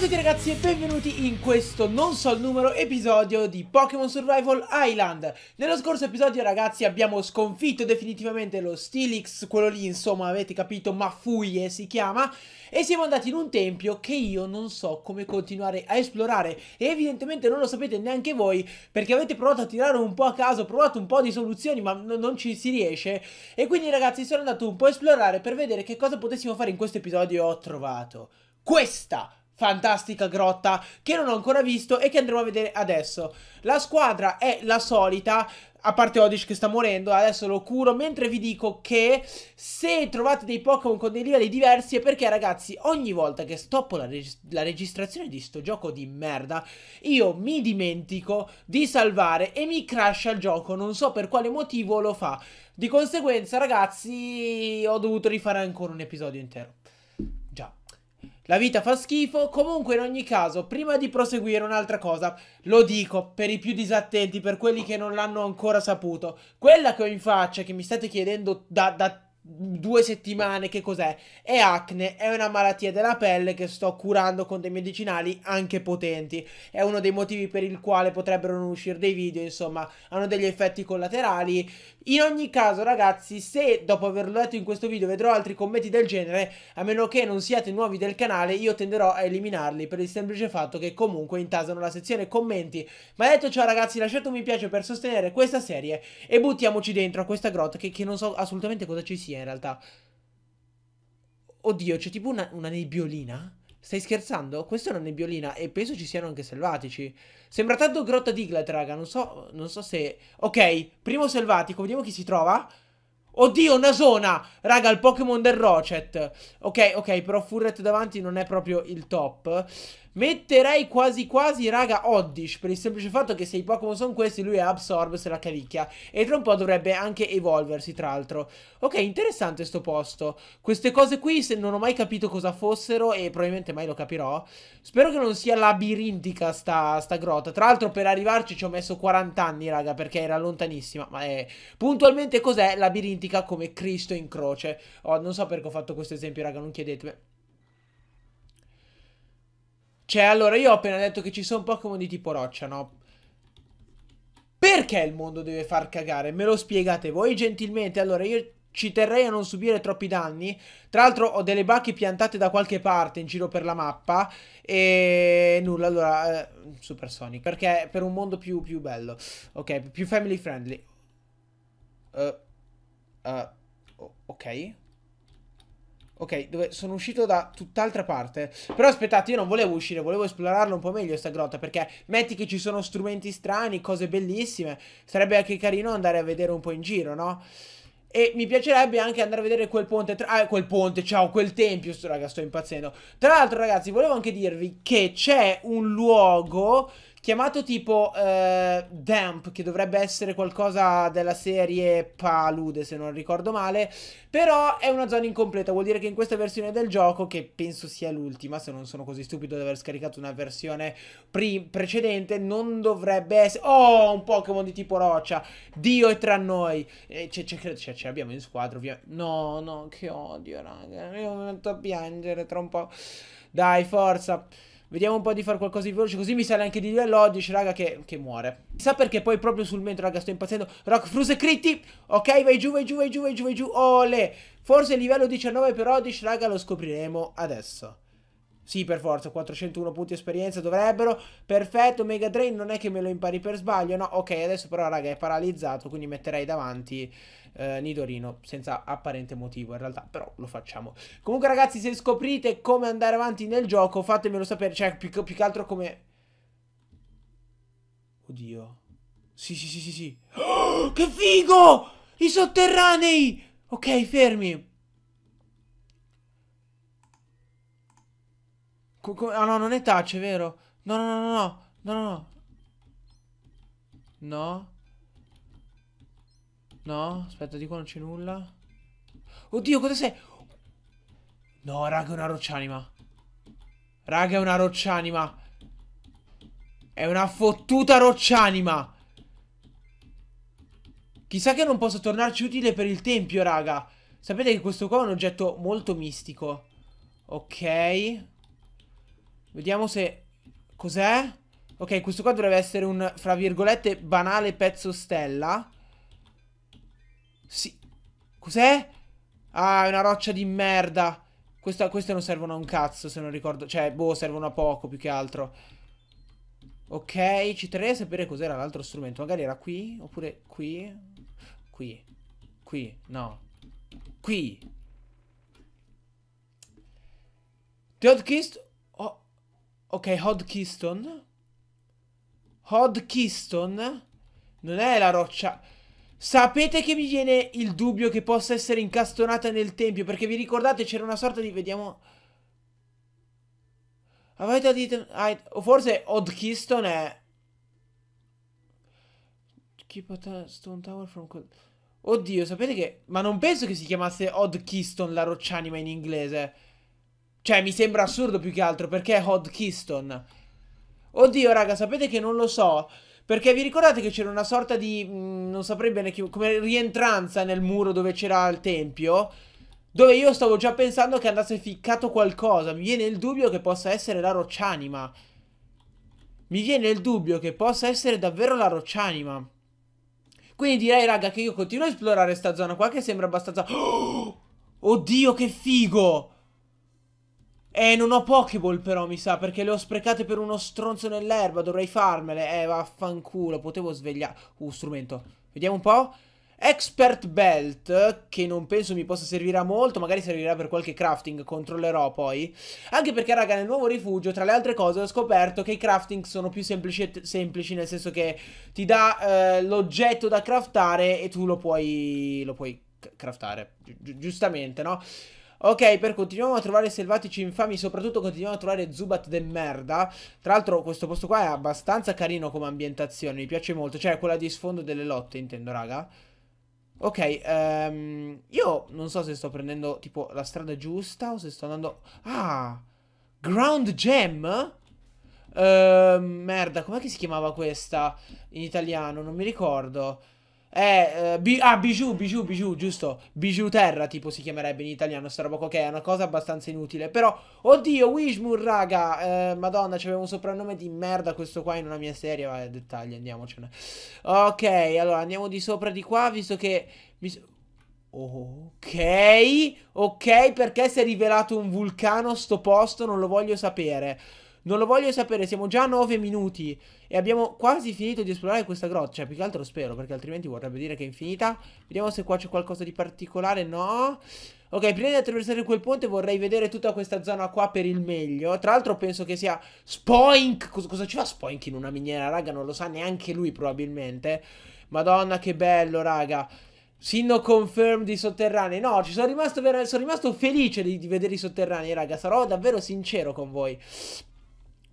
Ciao a tutti ragazzi e benvenuti in questo non so il numero episodio di Pokémon Survival Island Nello scorso episodio ragazzi abbiamo sconfitto definitivamente lo Stilix, quello lì insomma avete capito Mafuie si chiama E siamo andati in un tempio che io non so come continuare a esplorare E evidentemente non lo sapete neanche voi perché avete provato a tirare un po' a caso, provato un po' di soluzioni ma non ci si riesce E quindi ragazzi sono andato un po' a esplorare per vedere che cosa potessimo fare in questo episodio ho trovato questa fantastica grotta che non ho ancora visto e che andremo a vedere adesso. La squadra è la solita, a parte Odish che sta morendo, adesso lo curo, mentre vi dico che se trovate dei Pokémon con dei livelli diversi è perché ragazzi ogni volta che stoppo la, reg la registrazione di sto gioco di merda io mi dimentico di salvare e mi crasha il gioco, non so per quale motivo lo fa. Di conseguenza ragazzi ho dovuto rifare ancora un episodio intero. La vita fa schifo, comunque in ogni caso, prima di proseguire un'altra cosa, lo dico per i più disattenti, per quelli che non l'hanno ancora saputo, quella che ho in faccia, che mi state chiedendo da, da due settimane, che cos'è? È acne, è una malattia della pelle che sto curando con dei medicinali anche potenti. È uno dei motivi per il quale potrebbero non uscire dei video, insomma, hanno degli effetti collaterali. In ogni caso, ragazzi, se dopo averlo detto in questo video vedrò altri commenti del genere, a meno che non siate nuovi del canale, io tenderò a eliminarli per il semplice fatto che comunque intasano la sezione commenti. Ma detto ciò, ragazzi, lasciate un mi piace per sostenere questa serie e buttiamoci dentro a questa grotta che, che non so assolutamente cosa ci sia in realtà. Oddio, c'è tipo una, una nebbiolina? Stai scherzando? Questa è una nebbiolina e penso ci siano anche selvatici. Sembra tanto grotta Diglett, raga. Non so, non so se... Ok, primo selvatico, vediamo chi si trova. Oddio, una zona! Raga, il Pokémon del Rocet. Ok, ok, però Furret davanti non è proprio il top. Metterei quasi quasi, raga, Oddish per il semplice fatto che se i Pokémon sono questi, lui è Absorb, se la cavicchia. E tra un po' dovrebbe anche evolversi, tra l'altro. Ok, interessante sto posto. Queste cose qui se non ho mai capito cosa fossero e probabilmente mai lo capirò. Spero che non sia labirintica sta, sta grotta. Tra l'altro per arrivarci ci ho messo 40 anni, raga, perché era lontanissima. Ma è... puntualmente cos'è labirintica come Cristo in croce? Oh, non so perché ho fatto questo esempio, raga, non chiedetemi. Cioè, allora, io ho appena detto che ci sono Pokémon di tipo roccia, no? Perché il mondo deve far cagare? Me lo spiegate voi gentilmente? Allora, io ci terrei a non subire troppi danni. Tra l'altro ho delle bacche piantate da qualche parte in giro per la mappa. E nulla, allora, eh, Super Sonic. Perché per un mondo più, più bello. Ok, più family friendly. Uh, uh, ok. Ok, dove sono uscito da tutt'altra parte. Però aspettate, io non volevo uscire, volevo esplorarlo un po' meglio questa grotta, perché metti che ci sono strumenti strani, cose bellissime, sarebbe anche carino andare a vedere un po' in giro, no? E mi piacerebbe anche andare a vedere quel ponte, tra... ah, quel ponte, ciao, quel tempio, raga, sto impazzendo. Tra l'altro, ragazzi, volevo anche dirvi che c'è un luogo chiamato tipo eh, Damp, che dovrebbe essere qualcosa della serie Palude, se non ricordo male, però è una zona incompleta, vuol dire che in questa versione del gioco, che penso sia l'ultima, se non sono così stupido di aver scaricato una versione precedente, non dovrebbe essere... Oh, un Pokémon di tipo roccia, Dio è tra noi, eh, ce l'abbiamo in squadra, ovviamente. No, no, che odio, raga, io mi metto a piangere tra un po'. Dai, forza. Vediamo un po' di fare qualcosa di veloce, così mi sale anche di livello 10, raga, che, che muore. Sa perché poi proprio sul mento, raga, sto impazzendo. Rock, fruse, critti. Ok, vai giù, vai giù, vai giù, vai giù, vai giù. Ole. Forse livello 19 per Oddish raga, lo scopriremo adesso. Sì, per forza, 401 punti esperienza dovrebbero. Perfetto, Mega Drain non è che me lo impari per sbaglio. No, ok, adesso però, raga, è paralizzato, quindi metterei davanti eh, Nidorino senza apparente motivo in realtà, però lo facciamo. Comunque, ragazzi, se scoprite come andare avanti nel gioco, fatemelo sapere, cioè più, più che altro come... Oddio. Sì, sì, sì, sì, sì. Oh, che figo! I sotterranei! Ok, fermi. Ah no, non è touch, è vero. No, no, no, no, no, no, no. No. No, aspetta, di qua non c'è nulla. Oddio, cosa sei? No, raga, è una roccianima. Raga, è una roccianima. È una fottuta roccianima. Chissà che non possa tornarci utile per il tempio, raga. Sapete che questo qua è un oggetto molto mistico. Ok. Ok. Vediamo se... Cos'è? Ok, questo qua dovrebbe essere un, fra virgolette, banale pezzo stella. Sì. Cos'è? Ah, è una roccia di merda. Questa, queste non servono a un cazzo, se non ricordo. Cioè, boh, servono a poco, più che altro. Ok, ci terrei a sapere cos'era l'altro strumento. Magari era qui, oppure qui. Qui. Qui, no. Qui. The Odd Kist Ok, Hod Keystone. Hod Keystone. Non è la roccia... Sapete che mi viene il dubbio che possa essere incastonata nel tempio? Perché vi ricordate c'era una sorta di... Vediamo... Avete detto... O forse Hod Keystone è... Keep a stone tower from... Oddio, sapete che... Ma non penso che si chiamasse Keystone la roccianima in inglese. Cioè, mi sembra assurdo più che altro, perché Hod Keystone. Oddio, raga, sapete che non lo so. Perché vi ricordate che c'era una sorta di... Mh, mm, non saprei bene chi... Come rientranza nel muro dove c'era il tempio? Dove io stavo già pensando che andasse ficcato qualcosa. Mi viene il dubbio che possa essere la roccianima. Mi viene il dubbio che possa essere davvero la roccianima. Quindi direi, raga, che io continuo a esplorare sta zona qua che sembra abbastanza... Oh! Oddio, che figo! Eh, non ho Pokéball però, mi sa, perché le ho sprecate per uno stronzo nell'erba, dovrei farmele. Eh, vaffanculo, potevo svegliare... Uh, strumento. Vediamo un po'. Expert Belt, che non penso mi possa servire a molto, magari servirà per qualche crafting, controllerò poi. Anche perché, raga, nel nuovo rifugio, tra le altre cose, ho scoperto che i crafting sono più semplici, semplici nel senso che ti dà eh, l'oggetto da craftare e tu lo puoi, lo puoi craftare, gi giustamente, no? Ok, per continuiamo a trovare selvatici infami, soprattutto continuiamo a trovare Zubat del merda. Tra l'altro questo posto qua è abbastanza carino come ambientazione, mi piace molto, cioè quella di sfondo delle lotte, intendo, raga. Ok, um, io non so se sto prendendo tipo la strada giusta o se sto andando... Ah, Ground Gem? Uh, merda, com'è che si chiamava questa in italiano? Non mi ricordo. Eh, uh, bi- ah, Bijou, Bijou, Bijou, giusto. Bijou Terra, tipo, si chiamerebbe in italiano. Sta roba qua che è una cosa abbastanza inutile. Però, oddio, Wishmoon, raga. Eh, madonna, c'aveva un soprannome di merda questo qua in una mia serie. Vabbè, dettagli, andiamocene. Ok, allora, andiamo di sopra di qua, visto che... Mi... Ok, ok, perché si è rivelato un vulcano sto posto, non lo voglio sapere. Non lo voglio sapere, siamo già a 9 minuti e abbiamo quasi finito di esplorare questa grotta. Cioè, più che altro spero, perché altrimenti vorrebbe dire che è infinita. Vediamo se qua c'è qualcosa di particolare, no? Ok, prima di attraversare quel ponte vorrei vedere tutta questa zona qua per il meglio. Tra l'altro penso che sia Spoink. Cosa, cosa ci fa Spoink in una miniera, raga? Non lo sa neanche lui probabilmente. Madonna, che bello, raga. Sino confirm di sotterranei. No, ci sono rimasto, sono rimasto felice di, di, vedere i sotterranei, raga. Sarò davvero sincero con voi.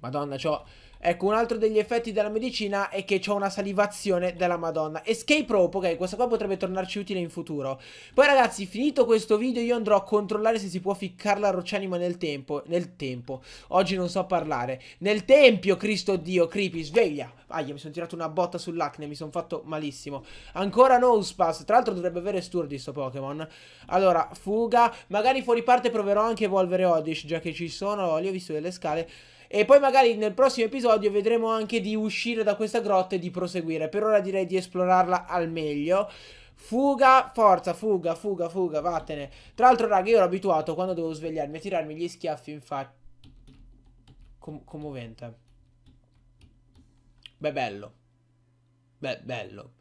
Madonna, c'ho... Ecco, un altro degli effetti della medicina è che c'ho una salivazione della madonna. Escape rope, ok, questa qua potrebbe tornarci utile in futuro. Poi ragazzi, finito questo video io andrò a controllare se si può ficcare la roccianima nel tempo. Nel tempo. Oggi non so parlare. Nel tempio, Cristo Dio, creepy, sveglia. Aia, mi sono tirato una botta sull'acne, mi sono fatto malissimo. Ancora no spas. tra l'altro dovrebbe avere sturdi sto Pokémon. Allora, fuga. Magari fuori parte proverò anche evolvere Oddish, già che ci sono. Lì ho visto delle scale. E poi magari nel prossimo episodio vedremo anche di uscire da questa grotta e di proseguire. Per ora direi di esplorarla al meglio. Fuga, forza, fuga, fuga, fuga, vattene. Tra l'altro, raga, io ero abituato quando devo svegliarmi a tirarmi gli schiaffi in faccia. Com commovente. Beh, bello. Beh, bello.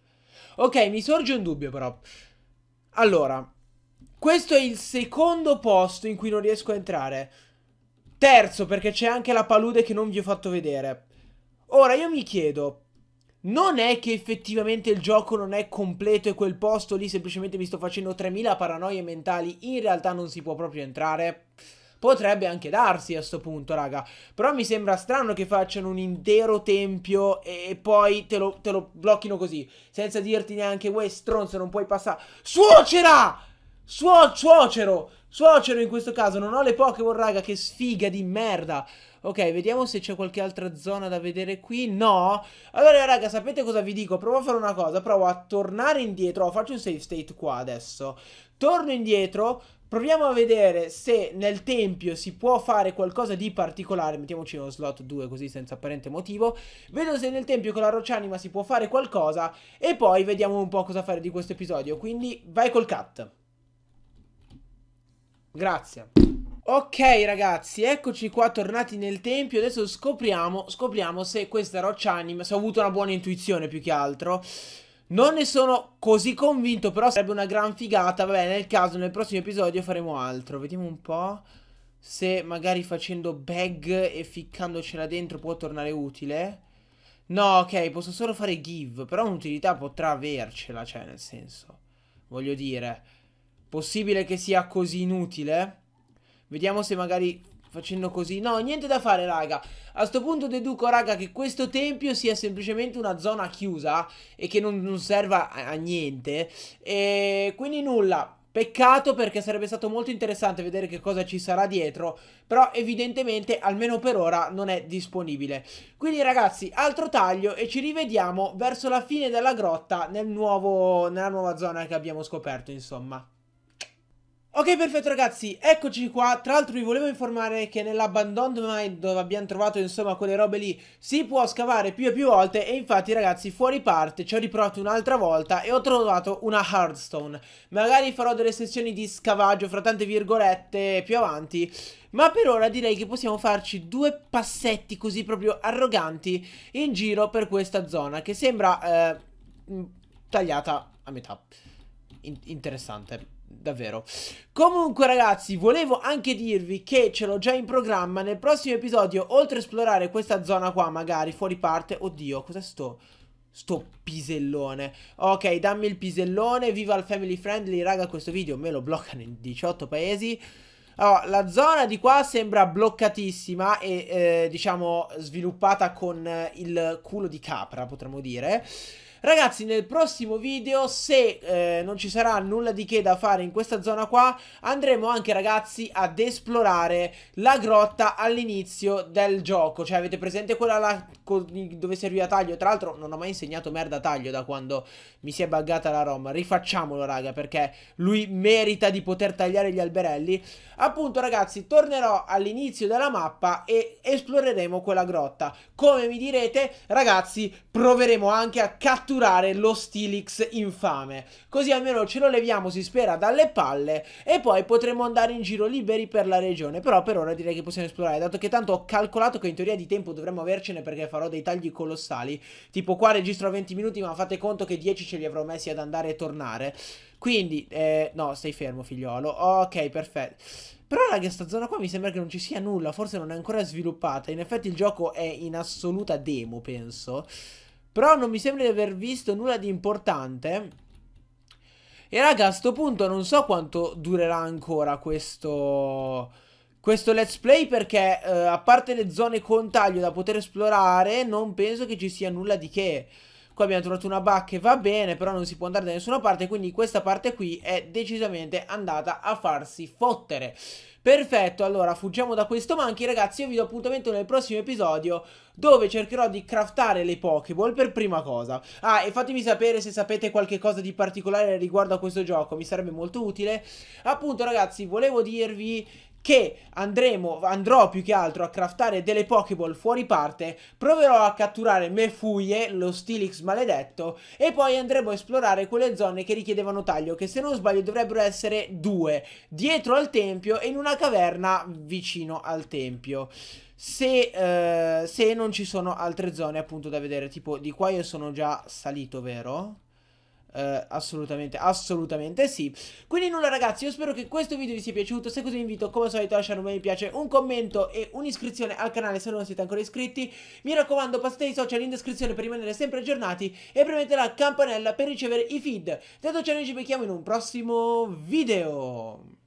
Ok, mi sorge un dubbio però. Allora, questo è il secondo posto in cui non riesco a entrare. Terzo, perché c'è anche la palude che non vi ho fatto vedere. Ora, io mi chiedo, non è che effettivamente il gioco non è completo e quel posto lì semplicemente mi sto facendo 3000 paranoie mentali, in realtà non si può proprio entrare? Potrebbe anche darsi a sto punto, raga. Però mi sembra strano che facciano un intero tempio e poi te lo, te lo blocchino così. Senza dirti neanche, uè, stronzo, non puoi passare. Suocera! Suo, suocero! Suocero in questo caso, non ho le Pokémon, raga, che sfiga di merda. Ok, vediamo se c'è qualche altra zona da vedere qui. No. Allora, raga, sapete cosa vi dico? Provo a fare una cosa, provo a tornare indietro. Oh, faccio un save state qua adesso. Torno indietro, Proviamo a vedere se nel tempio si può fare qualcosa di particolare. Mettiamoci uno slot 2 così senza apparente motivo. Vedo se nel tempio con la roccianima si può fare qualcosa. E poi vediamo un po' cosa fare di questo episodio. Quindi vai col cut. Grazie. Ok ragazzi, eccoci qua tornati nel tempio, adesso scopriamo, scopriamo se questa roccia anima, se ho avuto una buona intuizione più che altro. Non ne sono così convinto, però sarebbe una gran figata, vabbè nel caso nel prossimo episodio faremo altro, vediamo un po' se magari facendo bag e ficcandocela dentro può tornare utile. No, ok, posso solo fare give, però un'utilità potrà avercela, cioè nel senso, voglio dire... Possibile che sia così inutile? Vediamo se magari facendo così. No, niente da fare, raga. A sto punto deduco, raga, che questo tempio sia semplicemente una zona chiusa e che non, non serva a, a niente. E quindi nulla. Peccato perché sarebbe stato molto interessante vedere che cosa ci sarà dietro, però evidentemente almeno per ora non è disponibile. Quindi ragazzi, altro taglio e ci rivediamo verso la fine della grotta nel nuovo, nella nuova zona che abbiamo scoperto insomma. Ok perfetto ragazzi, eccoci qua, tra l'altro vi volevo informare che nell'abbandoned mine dove abbiamo trovato insomma quelle robe lì si può scavare più e più volte e infatti ragazzi fuori parte ci ho riprovato un'altra volta e ho trovato una hardstone magari farò delle sessioni di scavaggio fra tante virgolette più avanti ma per ora direi che possiamo farci due passetti così proprio arroganti in giro per questa zona che sembra eh, tagliata a metà in interessante davvero. Comunque ragazzi, volevo anche dirvi che ce l'ho già in programma, nel prossimo episodio, oltre a esplorare questa zona qua, magari fuori parte, oddio, cos'è sto... Sto pisellone Ok dammi il pisellone Viva il family friendly Raga questo video me lo blocca in 18 paesi allora, oh, la zona di qua sembra bloccatissima e eh, diciamo sviluppata con il culo di capra, potremmo dire. Ragazzi nel prossimo video se eh, non ci sarà nulla di che da fare in questa zona qua andremo anche ragazzi ad esplorare la grotta all'inizio del gioco Cioè avete presente quella là dove serviva taglio? Tra l'altro non ho mai insegnato merda taglio da quando mi si è buggata la Roma Rifacciamolo raga perché lui merita di poter tagliare gli alberelli Appunto ragazzi tornerò all'inizio della mappa e esploreremo quella grotta Come mi direte ragazzi proveremo anche a catturare catturare lo Stilix infame. Così almeno ce lo leviamo, si spera, dalle palle e poi potremo andare in giro liberi per la regione. Però per ora direi che possiamo esplorare, dato che tanto ho calcolato che in teoria di tempo dovremmo avercene perché farò dei tagli colossali. Tipo qua registro 20 minuti, ma fate conto che 10 ce li avrò messi ad andare e tornare. Quindi, eh, no, stai fermo figliolo. Ok, perfetto. Però raga, sta zona qua mi sembra che non ci sia nulla, forse non è ancora sviluppata. In effetti il gioco è in assoluta demo, penso. Però non mi sembra di aver visto nulla di importante. E raga, a sto punto non so quanto durerà ancora questo... Questo let's play perché eh, a parte le zone con taglio da poter esplorare non penso che ci sia nulla di che Qua abbiamo trovato una bacca e va bene però non si può andare da nessuna parte quindi questa parte qui è decisamente andata a farsi fottere Perfetto, allora fuggiamo da questo monkey ragazzi, io vi do appuntamento nel prossimo episodio dove cercherò di craftare le Pokéball per prima cosa. Ah, e fatemi sapere se sapete qualche cosa di particolare riguardo a questo gioco, mi sarebbe molto utile. Appunto ragazzi, volevo dirvi che andremo, andrò più che altro a craftare delle Pokéball fuori parte, proverò a catturare Mefuye, lo Stilix maledetto, e poi andremo a esplorare quelle zone che richiedevano taglio, che se non sbaglio dovrebbero essere due, dietro al tempio e in una caverna vicino al tempio. Se, eh, se non ci sono altre zone appunto da vedere, tipo di qua io sono già salito, vero? Uh, assolutamente, assolutamente sì Quindi nulla ragazzi, io spero che questo video vi sia piaciuto Se così vi invito come al solito a lasciare un bel mi piace Un commento e un'iscrizione al canale se non siete ancora iscritti Mi raccomando passate i social in descrizione per rimanere sempre aggiornati E premete la campanella per ricevere i feed Detto ciò noi ci becchiamo in un prossimo video